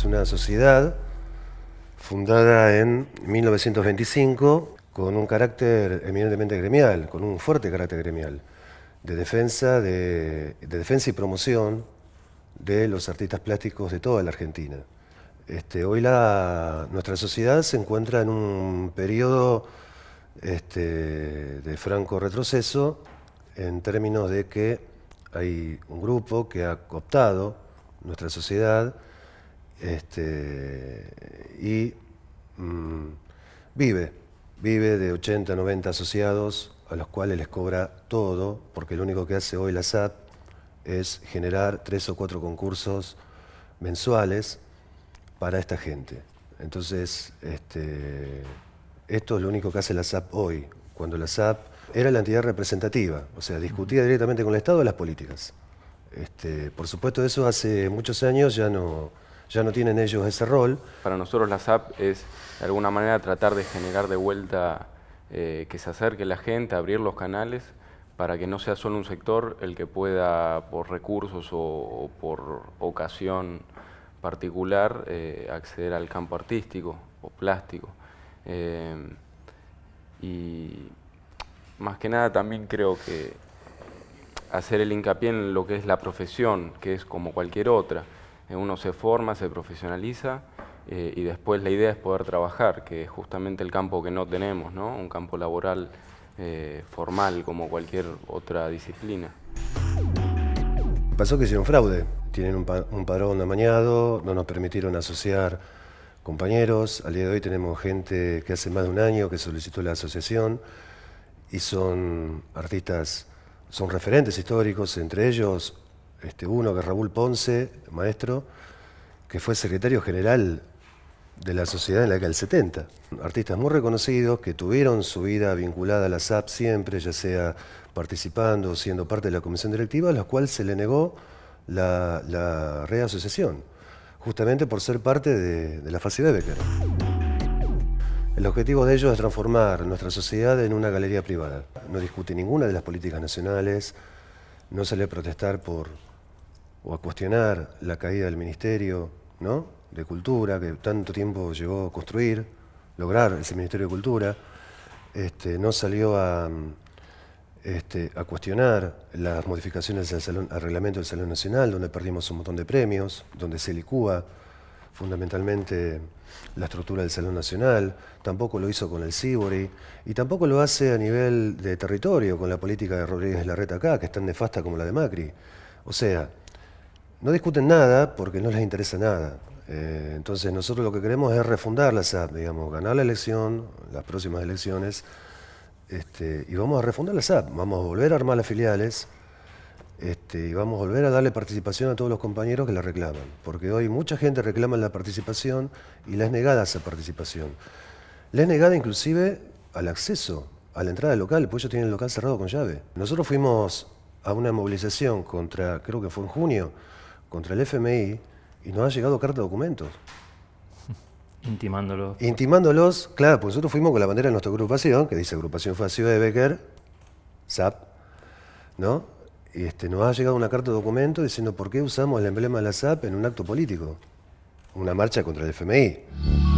Es una sociedad fundada en 1925 con un carácter eminentemente gremial, con un fuerte carácter gremial, de defensa, de, defensa y promoción de los artistas plásticos de toda la Argentina. Este, hoy nuestra sociedad se encuentra en un periodo este, de franco retroceso en términos de que hay un grupo que ha cooptado nuestra sociedad este, y mm, vive, vive de 80, 90 asociados a los cuales les cobra todo, porque lo único que hace hoy la SAP es generar tres o cuatro concursos mensuales para esta gente. Entonces, este, esto es lo único que hace la SAP hoy, cuando la SAP era la entidad representativa, o sea, discutía directamente con el Estado las políticas. Este, por supuesto, eso hace muchos años ya no, ya no tienen ellos ese rol. Para nosotros la SAP es de alguna manera tratar de generar de vuelta eh, que se acerque la gente, abrir los canales para que no sea solo un sector el que pueda por recursos o, por ocasión particular eh, acceder al campo artístico o plástico. Eh, y más que nada también creo que hacer el hincapié en lo que es la profesión, que es como cualquier otra. Eh, uno se forma, se profesionaliza eh, y después la idea es poder trabajar, que es justamente el campo que no tenemos, ¿no? un campo laboral eh, formal como cualquier otra disciplina. Pasó que hicieron fraude, tienen un, un padrón amañado, no nos permitieron asociar compañeros, al día de hoy tenemos gente que hace más de un año que solicitó la asociación y son artistas, son referentes históricos, entre ellos este, uno que es Raúl Ponce, maestro, que fue secretario general de la sociedad en la que del 70. Artistas muy reconocidos que tuvieron su vida vinculada a la SAP siempre, ya sea participando o siendo parte de la comisión directiva, a los cuales se le negó la, reasociación, justamente por ser parte de, la fase de Becker. El objetivo de ellos es transformar nuestra sociedad en una galería privada. No discute ninguna de las políticas nacionales, no sale a protestar por, o a cuestionar la caída del Ministerio de Cultura, que tanto tiempo llevó a construir, lograr ese Ministerio de Cultura, este, no salió este, a, cuestionar las modificaciones al, reglamento del Salón Nacional, donde perdimos un montón de premios, donde se licúa fundamentalmente la estructura del Salón Nacional, tampoco lo hizo con el Cibori y tampoco lo hace a nivel de territorio con la política de Rodríguez Larreta acá, que es tan nefasta como la de Macri. O sea, no discuten nada porque no les interesa nada. Eh, entonces nosotros lo que queremos es refundar la SAP, digamos, ganar la elección, las próximas elecciones, este, y vamos a refundar la SAP, vamos a volver a armar las filiales este, y vamos a volver a darle participación a todos los compañeros que la reclaman, porque hoy mucha gente reclama la participación y la es negada esa participación. La es negada inclusive al acceso, a la entrada del local, pues ellos tienen el local cerrado con llave. Nosotros fuimos a una movilización contra, creo que fue en junio, contra el FMI y nos ha llegado carta de documentos. Intimándolos. Intimándolos, claro, pues nosotros fuimos con la bandera de nuestra agrupación, que dice Agrupación Facio de Becker, SAP, ¿no? Y este, nos ha llegado una carta de documento diciendo por qué usamos el emblema de la SAP en un acto político, una marcha contra el FMI.